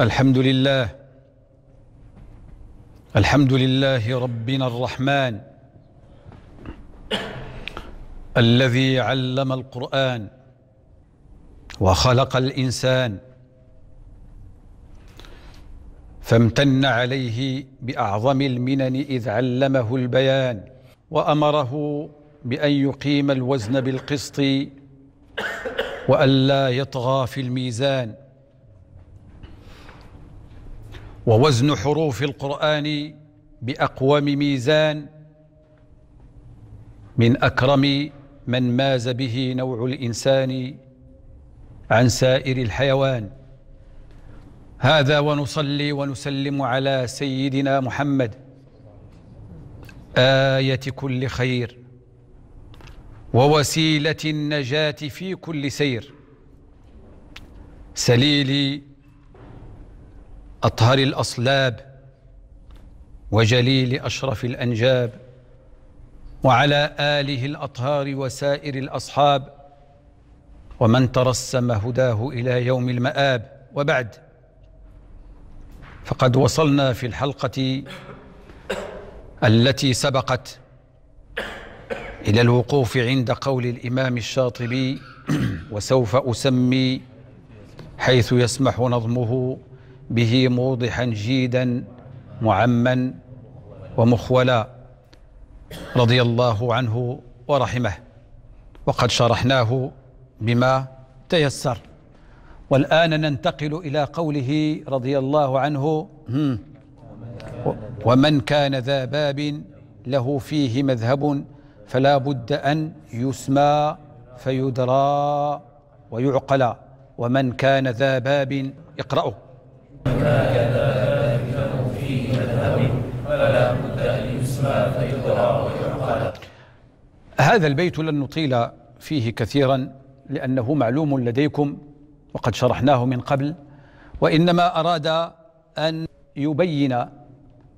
الحمد لله الحمد لله ربنا الرحمن الذي علم القرآن وخلق الإنسان فامتن عليه بأعظم المنن إذ علمه البيان وأمره بأن يقيم الوزن بالقسط وألا يطغى في الميزان ووزن حروف القرآن بأقوم ميزان من أكرم من ماز به نوع الإنسان عن سائر الحيوان هذا ونصلي ونسلم على سيدنا محمد آية كل خير ووسيلة النجاة في كل سير سليلي أطهر الأصلاب وجليل أشرف الأنجاب وعلى آله الأطهار وسائر الأصحاب ومن ترسم هداه إلى يوم المآب وبعد فقد وصلنا في الحلقة التي سبقت إلى الوقوف عند قول الإمام الشاطبي وسوف أسمي حيث يسمح نظمه به موضحا جيدا معما ومخولا رضي الله عنه ورحمه وقد شرحناه بما تيسر والآن ننتقل إلى قوله رضي الله عنه ومن كان ذا باب له فيه مذهب فلا بد أن يسمى فيدرى ويعقل ومن كان ذا باب اقراه هذا البيت لن نطيل فيه كثيرا لأنه معلوم لديكم وقد شرحناه من قبل وإنما أراد أن يبين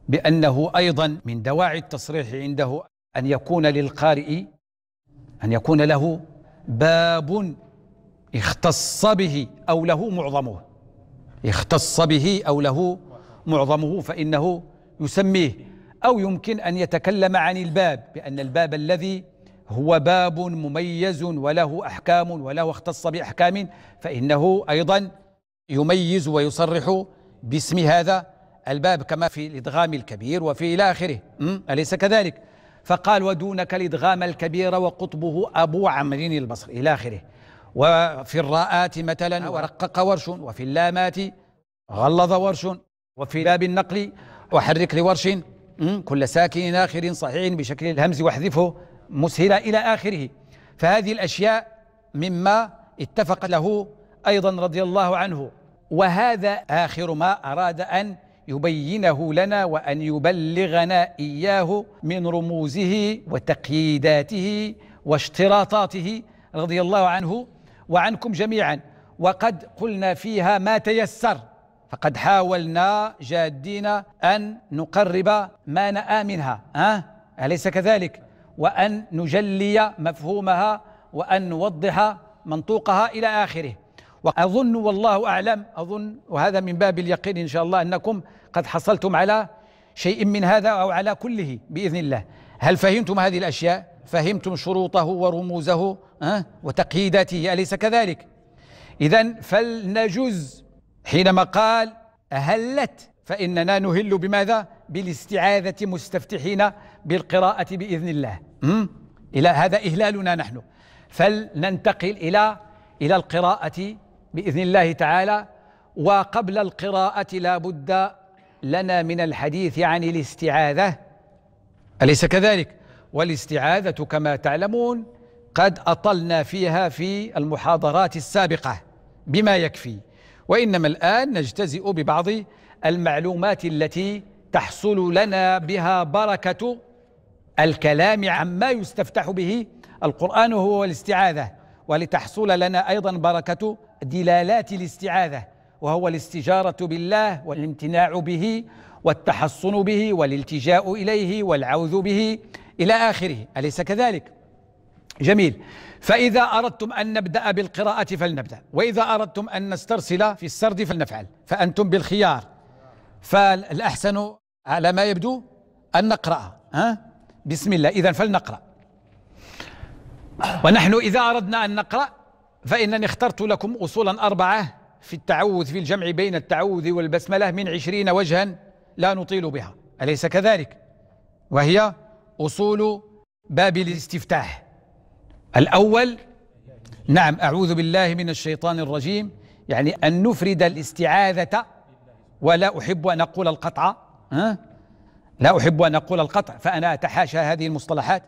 بأنه أيضا من دواعي التصريح عنده أن يكون للقارئ أن يكون له باب اختص به أو له معظمه اختص به أو له معظمه فإنه يسميه أو يمكن أن يتكلم عن الباب بأن الباب الذي هو باب مميز وله أحكام وله اختص بأحكام فإنه أيضا يميز ويصرح باسم هذا الباب كما في الإدغام الكبير وفي إلى آخره أمم، أليس كذلك؟ فقال ودونك الإدغام الكبير وقطبه أبو عمرو البصري إلى آخره وفي الراءات مثلا نعم. ورقق ورش وفي اللامات غلظ ورش وفي باب النقل وحرك لورش كل ساكن آخر صحيح بشكل الهمز واحذفه مسهلا إلى آخره فهذه الأشياء مما اتفق له أيضا رضي الله عنه وهذا آخر ما أراد أن يبينه لنا وأن يبلغنا إياه من رموزه وتقييداته واشتراطاته رضي الله عنه وعنكم جميعا وقد قلنا فيها ما تيسر فقد حاولنا جادين أن نقرب ما نأى منها أه؟ أليس كذلك وأن نجلي مفهومها وأن نوضح منطوقها إلى آخره وأظن والله أعلم أظن وهذا من باب اليقين إن شاء الله أنكم قد حصلتم على شيء من هذا أو على كله بإذن الله هل فهمتم هذه الأشياء فهمتم شروطه ورموزه أه؟ وتقييداته أليس كذلك إذا فلنجز حينما قال أهلت فإننا نهل بماذا بالاستعاذة مستفتحين بالقراءة بإذن الله م? إلى هذا إهلالنا نحن فلننتقل إلى إلى القراءة بإذن الله تعالى وقبل القراءة لا بد لنا من الحديث عن الاستعاذة أليس كذلك والاستعاذة كما تعلمون قد أطلنا فيها في المحاضرات السابقة بما يكفي وإنما الآن نجتزئ ببعض المعلومات التي تحصل لنا بها بركة الكلام عما يستفتح به القرآن هو الاستعاذة ولتحصل لنا أيضا بركة دلالات الاستعاذة وهو الاستجارة بالله والامتناع به والتحصن به والالتجاء إليه والعوذ به إلى آخره أليس كذلك؟ جميل فإذا أردتم أن نبدأ بالقراءة فلنبدأ وإذا أردتم أن نسترسل في السرد فلنفعل فأنتم بالخيار فالأحسن على ما يبدو أن نقرأ ها؟ بسم الله إذا فلنقرأ ونحن إذا أردنا أن نقرأ فإنني اخترت لكم أصولا أربعة في التعوذ في الجمع بين التعوذ والبسملة من عشرين وجها لا نطيل بها أليس كذلك وهي أصول باب الاستفتاح الأول نعم أعوذ بالله من الشيطان الرجيم يعني أن نفرد الاستعاذة ولا أحب أن أقول القطع ها؟ لا أحب أن أقول القطع فأنا أتحاشى هذه المصطلحات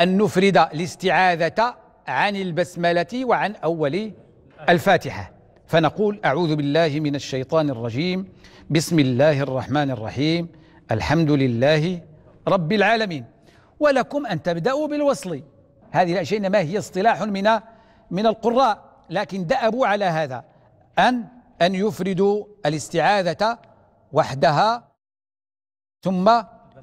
أن نفرد الاستعاذة عن البسملة وعن أول الفاتحة فنقول أعوذ بالله من الشيطان الرجيم بسم الله الرحمن الرحيم الحمد لله رب العالمين ولكم أن تبدأوا بالوصل هذه الأشياء ما هي اصطلاح من من القراء لكن دأبوا على هذا أن أن يفردوا الاستعاذة وحدها ثم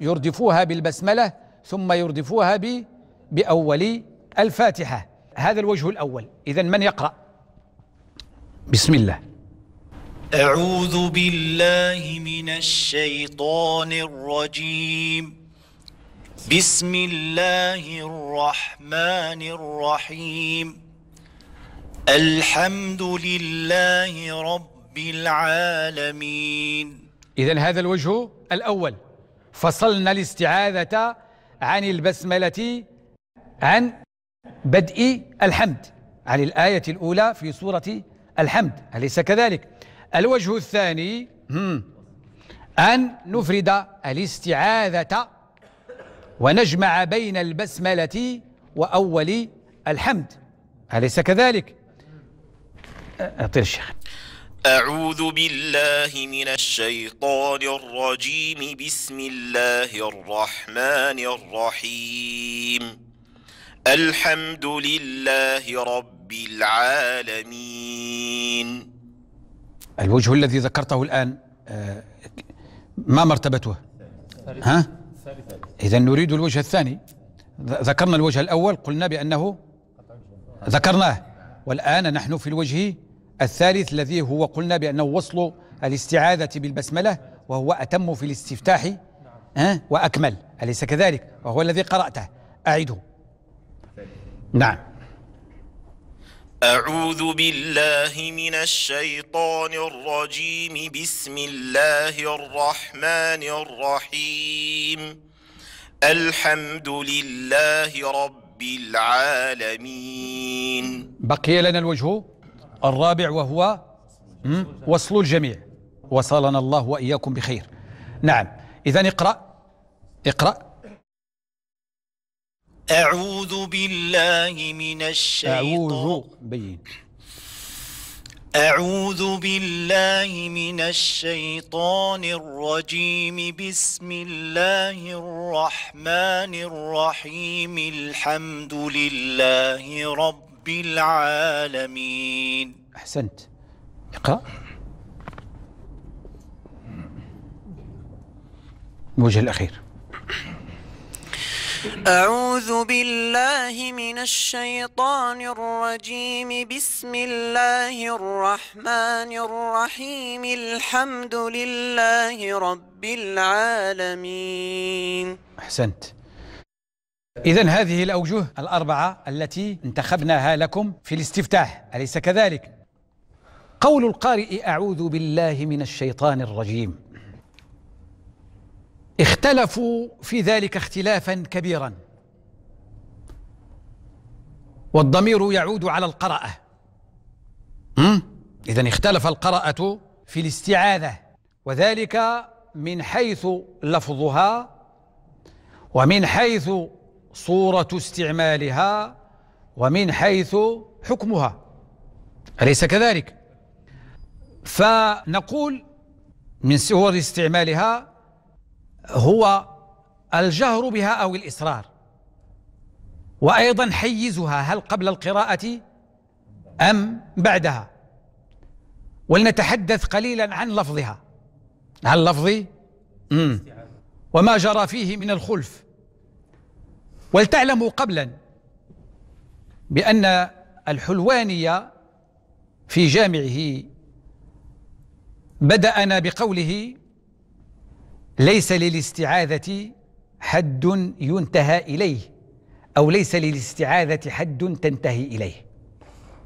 يردفوها بالبسملة ثم يردفوها ب بأول الفاتحة هذا الوجه الأول إذا من يقرأ بسم الله أعوذ بالله من الشيطان الرجيم بسم الله الرحمن الرحيم الحمد لله رب العالمين إذا هذا الوجه الأول فصلنا الاستعاذة عن البسملة عن بدء الحمد عن الآية الأولى في سورة الحمد أليس كذلك الوجه الثاني أن نفرد الاستعاذة ونجمع بين البسملة وأول الحمد أليس كذلك؟ أطير الشيخ أعوذ بالله من الشيطان الرجيم بسم الله الرحمن الرحيم الحمد لله رب العالمين الوجه الذي ذكرته الآن آه، ما مرتبته؟ ها؟ إذا نريد الوجه الثاني ذكرنا الوجه الأول قلنا بأنه ذكرناه والآن نحن في الوجه الثالث الذي هو قلنا بأنه وصل الاستعاذة بالبسملة وهو أتم في الاستفتاح أه؟ وأكمل أليس كذلك وهو الذي قرأته أعده نعم أعوذ بالله من الشيطان الرجيم بسم الله الرحمن الرحيم الحمد لله رب العالمين بقي لنا الوجه الرابع وهو وصل الجميع وصلنا الله وإياكم بخير نعم إذا اقرأ اقرأ أعوذ بالله من الشيطان أعوذ بين أعوذ بالله من الشيطان الرجيم بسم الله الرحمن الرحيم الحمد لله رب العالمين أحسنت اقرأ الوجه الأخير أعوذ بالله من الشيطان الرجيم بسم الله الرحمن الرحيم الحمد لله رب العالمين أحسنت إذا هذه الأوجه الأربعة التي انتخبناها لكم في الاستفتاح أليس كذلك؟ قول القارئ أعوذ بالله من الشيطان الرجيم اختلفوا في ذلك اختلافا كبيرا والضمير يعود على القراءه إذا اختلف القراءه في الاستعاذة وذلك من حيث لفظها ومن حيث صورة استعمالها ومن حيث حكمها أليس كذلك؟ فنقول من صور استعمالها هو الجهر بها أو الإصرار وأيضا حيزها هل قبل القراءة أم بعدها ولنتحدث قليلا عن لفظها عن لفظ وما جرى فيه من الخلف ولتعلموا قبلا بأن الحلوانية في جامعه بدأنا بقوله ليس للاستعاذة حد ينتهى إليه أو ليس للاستعاذة حد تنتهي إليه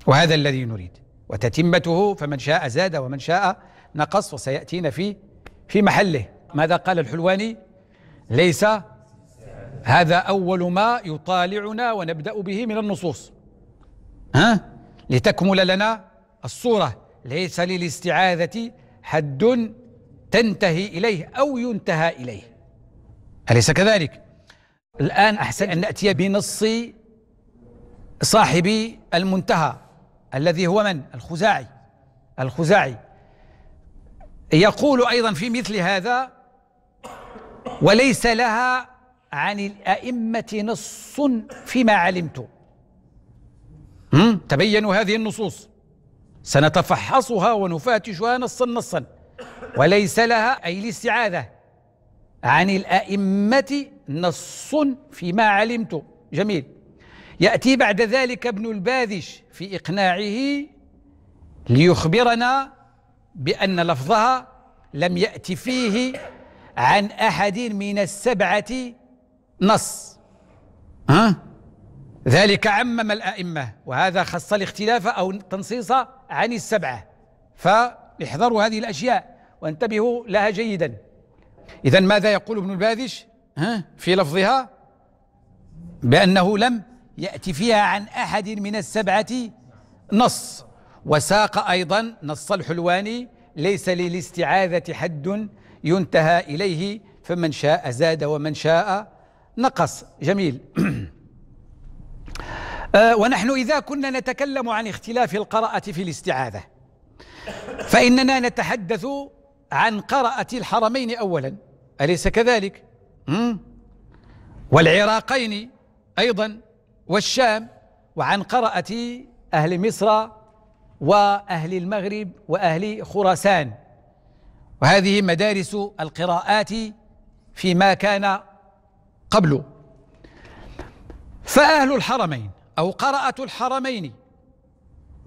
وهذا الذي نريد وتتمته فمن شاء زاد ومن شاء نقص وسيأتينا في في محله ماذا قال الحلواني ليس هذا أول ما يطالعنا ونبدأ به من النصوص ها لتكمل لنا الصورة ليس للاستعاذة حد تنتهي إليه أو ينتهى إليه أليس كذلك؟ الآن أحسن أن نأتي بنص صاحب المنتهى الذي هو من؟ الخزاعي الخزاعي يقول أيضا في مثل هذا وليس لها عن الأئمة نص فيما علمت تبينوا هذه النصوص سنتفحصها ونفاتشها نصا نصا وليس لها أي الاستعاذة عن الأئمة نص فيما علمت جميل يأتي بعد ذلك ابن الباذش في إقناعه ليخبرنا بأن لفظها لم يأتي فيه عن أحد من السبعة نص ها؟ ذلك عمم الأئمة وهذا خص الاختلاف أو التنصيص عن السبعة فاحذروا هذه الأشياء وانتبهوا لها جيدا إذا ماذا يقول ابن الباذش ها في لفظها بأنه لم يأتي فيها عن أحد من السبعة نص وساق أيضا نص الحلواني ليس للاستعاذة حد ينتهى إليه فمن شاء زاد ومن شاء نقص جميل آه ونحن إذا كنا نتكلم عن اختلاف القراءة في الاستعاذة فإننا نتحدث عن قراءة الحرمين أولا أليس كذلك والعراقين أيضا والشام وعن قراءة أهل مصر وأهل المغرب وأهل خراسان وهذه مدارس القراءات فيما كان قبل فأهل الحرمين أو قراءة الحرمين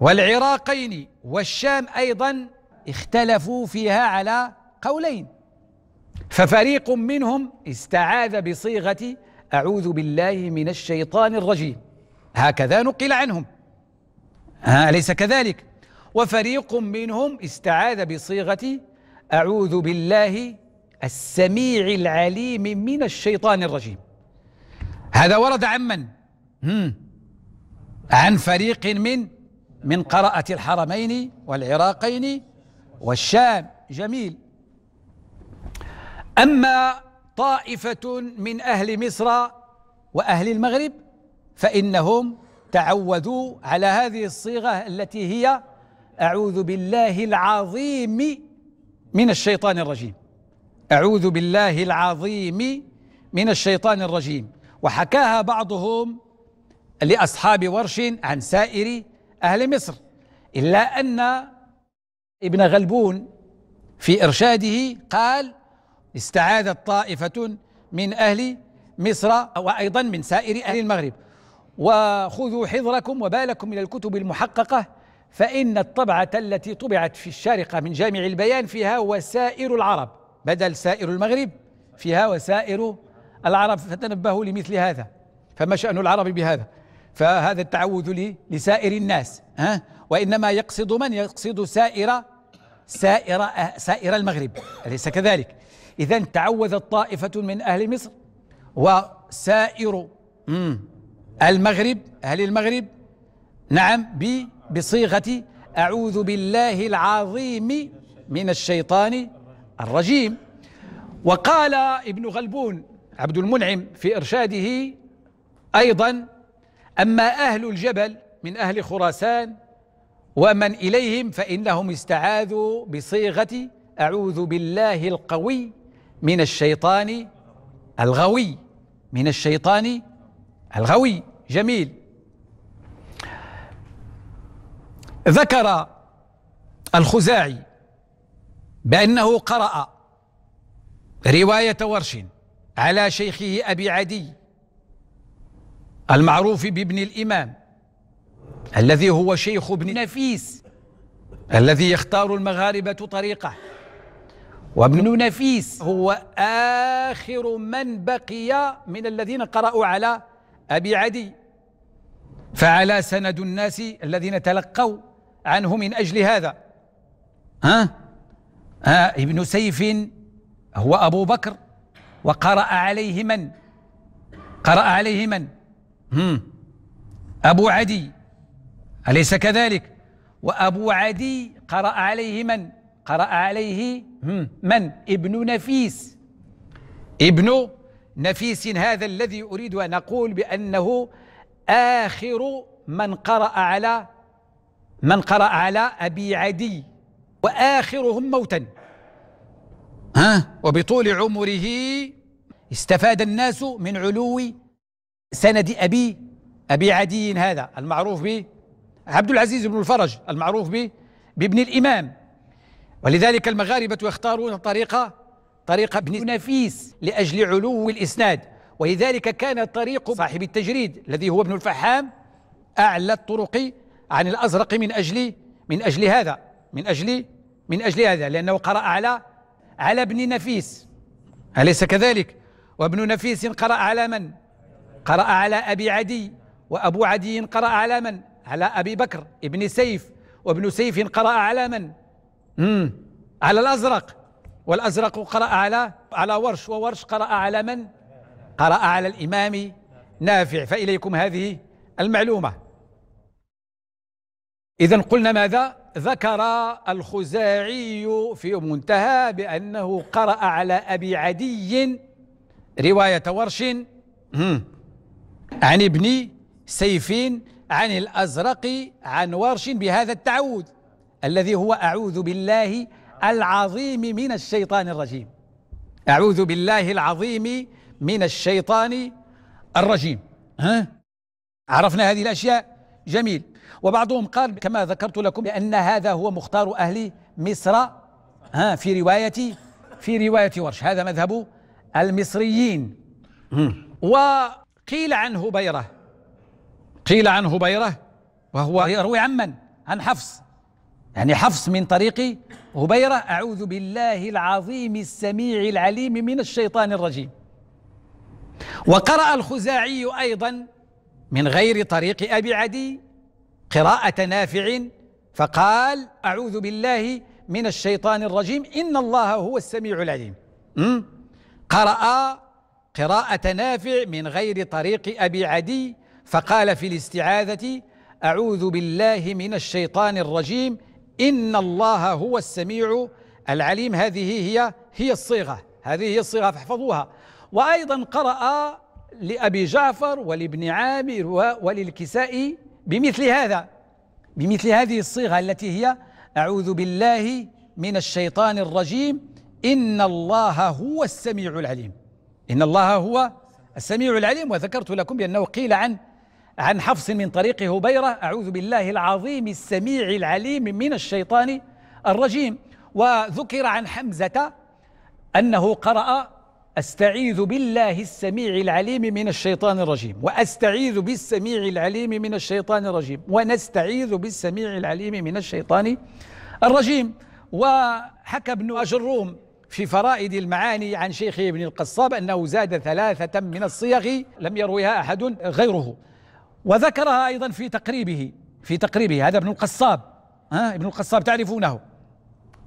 والعراقين والشام أيضا اختلفوا فيها على قولين ففريق منهم استعاذ بصيغه اعوذ بالله من الشيطان الرجيم هكذا نقل عنهم اليس كذلك وفريق منهم استعاذ بصيغه اعوذ بالله السميع العليم من الشيطان الرجيم هذا ورد عن من عن فريق من من قراءه الحرمين والعراقين والشام جميل أما طائفة من أهل مصر وأهل المغرب فإنهم تعودوا على هذه الصيغة التي هي أعوذ بالله العظيم من الشيطان الرجيم أعوذ بالله العظيم من الشيطان الرجيم وحكاها بعضهم لأصحاب ورش عن سائر أهل مصر إلا أن ابن غلبون في إرشاده قال استعاذت طائفة من أهل مصر وأيضا من سائر أهل المغرب وخذوا حذركم وبالكم من الكتب المحققة فإن الطبعة التي طبعت في الشارقة من جامع البيان فيها وسائر العرب بدل سائر المغرب فيها وسائر العرب فتنبهوا لمثل هذا فما شأن العرب بهذا فهذا التعوذ لسائر الناس ها وإنما يقصد من يقصد سائر سائر سائر المغرب أليس كذلك إذا تعوذت طائفة من أهل مصر وسائر المغرب أهل المغرب نعم بصيغة أعوذ بالله العظيم من الشيطان الرجيم وقال ابن غلبون عبد المنعم في إرشاده أيضا أما أهل الجبل من أهل خراسان ومن إليهم فإنهم استعاذوا بصيغة أعوذ بالله القوي من الشيطان الغوي من الشيطان الغوي جميل ذكر الخزاعي بأنه قرأ رواية ورش على شيخه أبي عدي المعروف بابن الإمام الذي هو شيخ ابن نفيس الذي يختار المغاربة طريقه وابن نفيس هو آخر من بقي من الذين قرأوا على أبي عدي فعلى سند الناس الذين تلقوا عنه من أجل هذا ها ها ابن سيف هو أبو بكر وقرأ عليه من قرأ عليه من أبو عدي أليس كذلك وأبو عدي قرأ عليه من قرأ عليه من ابن نفيس ابن نفيس هذا الذي أريد أن أقول بأنه آخر من قرأ على من قرأ على أبي عدي وآخرهم موتا ها وبطول عمره استفاد الناس من علو سند أبي أبي عدي هذا المعروف به عبد العزيز بن الفرج المعروف به بابن الإمام ولذلك المغاربة يختارون طريقة طريق ابن نفيس لأجل علو الإسناد ولذلك كان طريق صاحب التجريد الذي هو ابن الفحام أعلى الطرق عن الأزرق من أجل من أجل هذا من أجل من أجل هذا لأنه قرأ على على ابن نفيس أليس كذلك وابن نفيس قرأ على من قرأ على أبي عدي وأبو عدي قرأ على من؟ على أبي بكر ابن سيف وابن سيف قرأ على من؟ مم. على الأزرق والأزرق قرأ على على ورش وورش قرأ على من؟ قرأ على الإمام نافع فإليكم هذه المعلومة إذا قلنا ماذا؟ ذكر الخزاعي في منتهى بأنه قرأ على أبي عدي رواية ورش عن ابن سيفين عن الأزرق عن ورش بهذا التعود الذي هو أعوذ بالله العظيم من الشيطان الرجيم أعوذ بالله العظيم من الشيطان الرجيم ها؟ عرفنا هذه الأشياء جميل وبعضهم قال كما ذكرت لكم بأن هذا هو مختار أهل مصر ها في رواية في رواية ورش هذا مذهب المصريين و قيل عن هبيرة قيل عن هبيرة وهو يروي عن من؟ عن حفص يعني حفص من طريق هبيرة أعوذ بالله العظيم السميع العليم من الشيطان الرجيم وقرأ الخزاعي أيضا من غير طريق أبي عدي قراءة نافع فقال أعوذ بالله من الشيطان الرجيم إن الله هو السميع العليم قرأ قراءة نافع من غير طريق أبي عدي فقال في الاستعاذة أعوذ بالله من الشيطان الرجيم إن الله هو السميع العليم هذه هي هي الصيغة هذه هي الصيغة فاحفظوها وأيضا قرأ لأبي جعفر ولابن عامر وللكسائي بمثل هذا بمثل هذه الصيغة التي هي أعوذ بالله من الشيطان الرجيم إن الله هو السميع العليم إن الله هو السميع العليم وذكرت لكم بأنه قيل عن عن حفص من طريق هبيرة أعوذ بالله العظيم السميع العليم من الشيطان الرجيم وذكر عن حمزة أنه قرأ أستعيذ بالله السميع العليم من الشيطان الرجيم وأستعيذ بالسميع العليم من الشيطان الرجيم ونستعيذ بالسميع العليم من الشيطان الرجيم وحكى ابن أجروم في فرائد المعاني عن شيخه ابن القصاب أنه زاد ثلاثة من الصيغ لم يرويها أحد غيره وذكرها أيضا في تقريبه في تقريبه هذا ابن القصاب ها ابن القصاب تعرفونه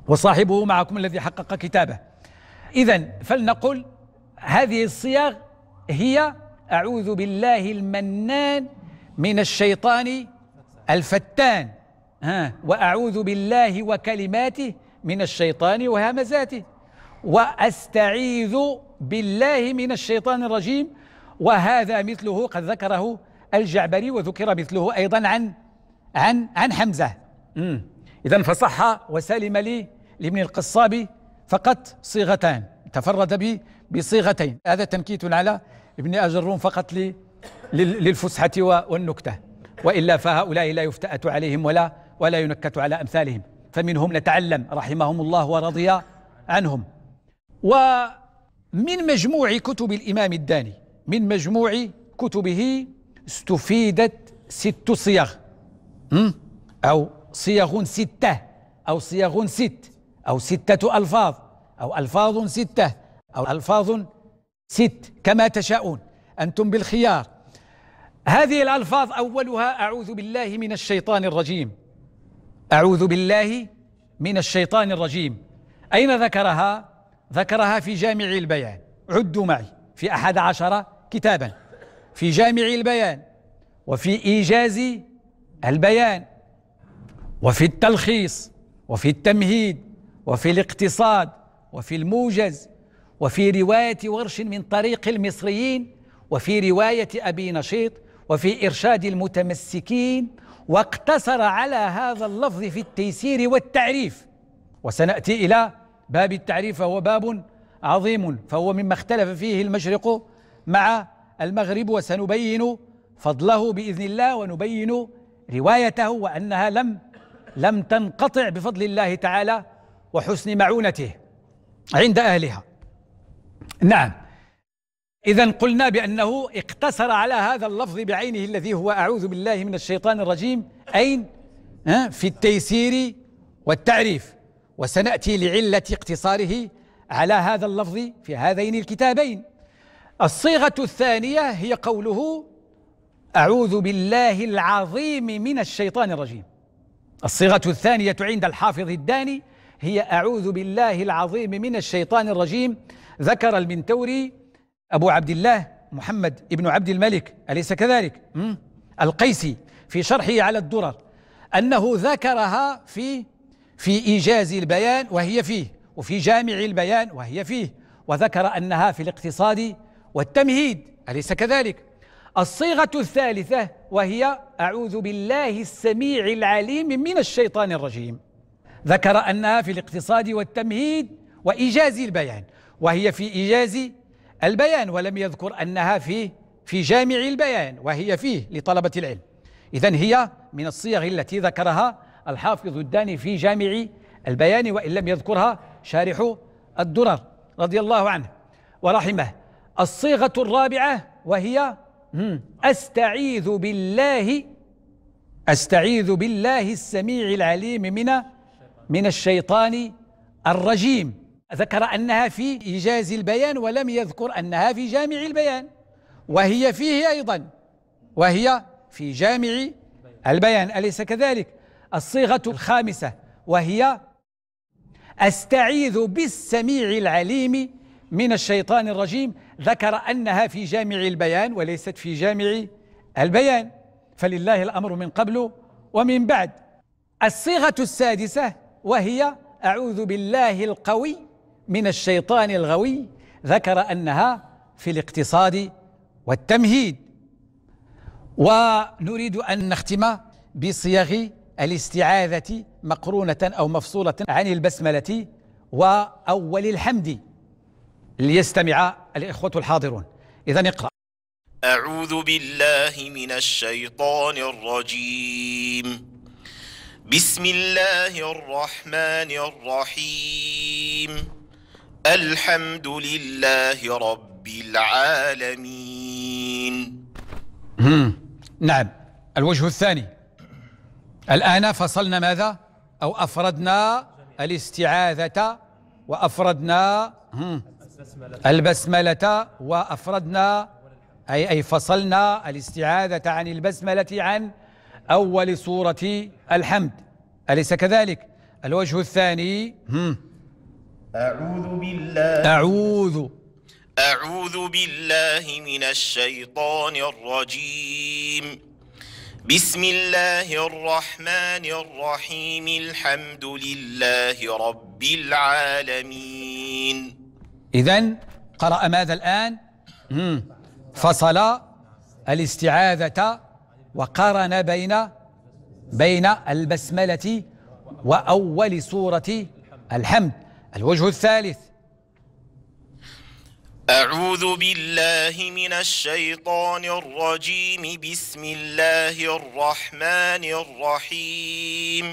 وصاحبه معكم الذي حقق كتابه إذا فلنقل هذه الصيغ هي أعوذ بالله المنان من الشيطان الفتان ها وأعوذ بالله وكلماته من الشيطان وهمزاته واستعيذ بالله من الشيطان الرجيم وهذا مثله قد ذكره الجعبري وذكر مثله ايضا عن عن عن حمزه اذا فصح وسلم لي لابن القصاب فقط صيغتان تفرد بي بصيغتين هذا تنكيت على ابن أجرون فقط للفسحة والنكتة وإلا فهؤلاء لا يفتأت عليهم ولا ولا ينكت على أمثالهم فمنهم نتعلم رحمهم الله ورضي عنهم ومن مجموع كتب الإمام الداني من مجموع كتبه استفيدت ست صيغ أو صيغ ستة أو صيغ ست أو ستة ألفاظ أو ألفاظ ستة أو ألفاظ ست كما تشاءون أنتم بالخيار هذه الألفاظ أولها أعوذ بالله من الشيطان الرجيم أعوذ بالله من الشيطان الرجيم أين ذكرها؟ ذكرها في جامع البيان عدوا معي في أحد عشر كتابا في جامع البيان وفي إيجاز البيان وفي التلخيص وفي التمهيد وفي الاقتصاد وفي الموجز وفي رواية ورش من طريق المصريين وفي رواية أبي نشيط وفي إرشاد المتمسكين واقتصر على هذا اللفظ في التيسير والتعريف وسنأتي إلى باب التعريف فهو باب عظيم فهو مما اختلف فيه المشرق مع المغرب وسنبين فضله باذن الله ونبين روايته وانها لم لم تنقطع بفضل الله تعالى وحسن معونته عند اهلها. نعم اذا قلنا بانه اقتصر على هذا اللفظ بعينه الذي هو اعوذ بالله من الشيطان الرجيم اين في التيسير والتعريف وسناتي لعله اقتصاره على هذا اللفظ في هذين الكتابين الصيغه الثانيه هي قوله اعوذ بالله العظيم من الشيطان الرجيم الصيغه الثانيه عند الحافظ الداني هي اعوذ بالله العظيم من الشيطان الرجيم ذكر المنتوري ابو عبد الله محمد ابن عبد الملك اليس كذلك القيسي في شرحه على الدرر انه ذكرها في في إيجاز البيان وهي فيه وفي جامع البيان وهي فيه وذكر أنها في الاقتصاد والتمهيد أليس كذلك؟ الصيغة الثالثة وهي أعوذ بالله السميع العليم من الشيطان الرجيم ذكر أنها في الاقتصاد والتمهيد وإيجاز البيان وهي في إيجاز البيان ولم يذكر أنها في في جامع البيان وهي فيه لطلبة العلم إذا هي من الصيغ التي ذكرها الحافظ الداني في جامع البيان وإن لم يذكرها شارح الدرر رضي الله عنه ورحمه الصيغة الرابعة وهي أستعيذ بالله أستعيذ بالله السميع العليم من من الشيطان الرجيم ذكر أنها في إيجاز البيان ولم يذكر أنها في جامع البيان وهي فيه أيضا وهي في جامع البيان أليس كذلك الصيغة الخامسة وهي أستعيذ بالسميع العليم من الشيطان الرجيم ذكر أنها في جامع البيان وليست في جامع البيان فلله الأمر من قبل ومن بعد الصيغة السادسة وهي أعوذ بالله القوي من الشيطان الغوي ذكر أنها في الاقتصاد والتمهيد ونريد أن نختم بصيغ الاستعاذة مقرونة أو مفصولة عن البسملة وأول الحمد ليستمع الإخوة الحاضرون إذا اقرأ أعوذ بالله من الشيطان الرجيم بسم الله الرحمن الرحيم الحمد لله رب العالمين نعم الوجه الثاني الآن فصلنا ماذا أو أفردنا الاستعاذة وأفردنا البسملة وأفردنا أي أي فصلنا الاستعاذة عن البسملة عن أول سورة الحمد أليس كذلك الوجه الثاني أعوذ بالله أعوذ أعوذ بالله من الشيطان الرجيم بسم الله الرحمن الرحيم الحمد لله رب العالمين إذا قرأ ماذا الآن؟ فصل الاستعاذة وقارن بين بين البسملة وأول سورة الحمد الوجه الثالث أعوذ بالله من الشيطان الرجيم بسم الله الرحمن الرحيم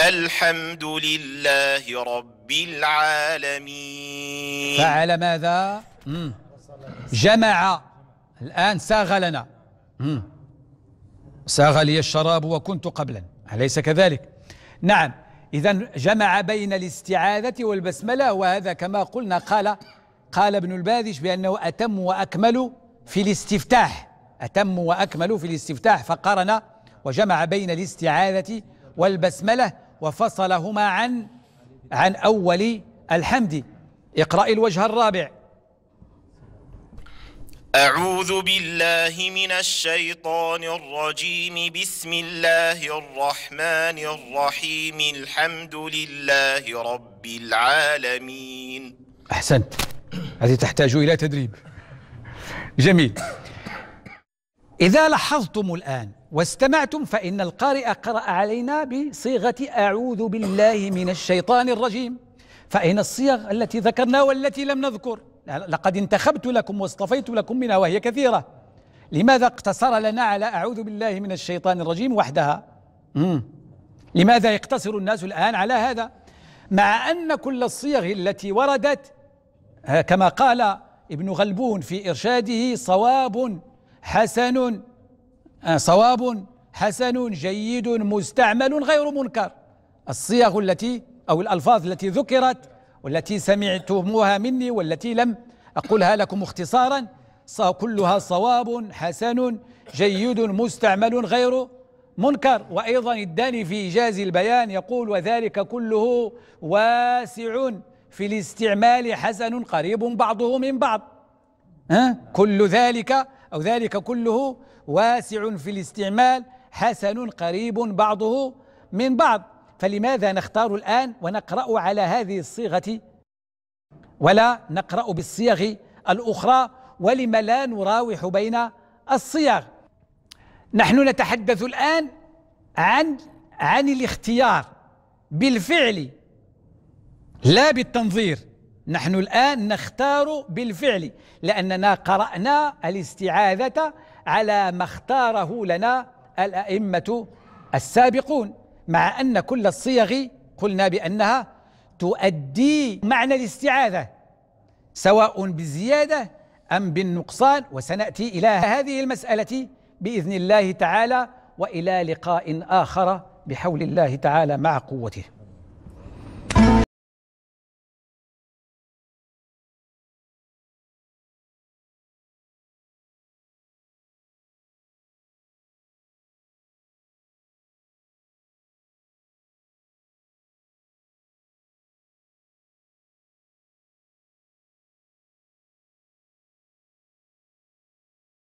الحمد لله رب العالمين فعل ماذا؟ جمع الآن ساغ لنا ساغ لي الشراب وكنت قبلا أليس كذلك؟ نعم إذا جمع بين الاستعاذة والبسملة وهذا كما قلنا قال قال ابن الباذش بأنه أتم وأكمل في الاستفتاح أتم وأكمل في الاستفتاح فقرن وجمع بين الاستعاذة والبسملة وفصلهما عن عن أول الحمد اقرأ الوجه الرابع أعوذ بالله من الشيطان الرجيم بسم الله الرحمن الرحيم الحمد لله رب العالمين أحسنت هذه تحتاج إلى تدريب جميل إذا لاحظتم الآن واستمعتم فإن القارئ قرأ علينا بصيغة أعوذ بالله من الشيطان الرجيم فإن الصيغ التي ذكرنا والتي لم نذكر لقد انتخبت لكم واصطفيت لكم منها وهي كثيرة لماذا اقتصر لنا على أعوذ بالله من الشيطان الرجيم وحدها مم. لماذا يقتصر الناس الآن على هذا مع أن كل الصيغ التي وردت كما قال ابن غلبون في إرشاده صواب حسن آه، صواب حسن جيد مستعمل غير منكر الصيغ التي أو الألفاظ التي ذكرت والتي سمعتموها مني والتي لم أقولها لكم اختصارا كلها صواب حسن جيد مستعمل غير منكر وأيضا الداني في إيجاز البيان يقول وذلك كله واسع في الاستعمال حسن قريب بعضه من بعض ها؟ كل ذلك أو ذلك كله واسع في الاستعمال حسن قريب بعضه من بعض فلماذا نختار الآن ونقرأ على هذه الصيغة ولا نقرأ بالصيغ الأخرى ولم لا نراوح بين الصيغ نحن نتحدث الآن عن عن الاختيار بالفعل لا بالتنظير نحن الآن نختار بالفعل لأننا قرأنا الاستعاذة على ما اختاره لنا الأئمة السابقون مع أن كل الصيغ قلنا بأنها تؤدي معنى الاستعاذة سواء بالزيادة أم بالنقصان وسنأتي إلى هذه المسألة بإذن الله تعالى وإلى لقاء آخر بحول الله تعالى مع قوته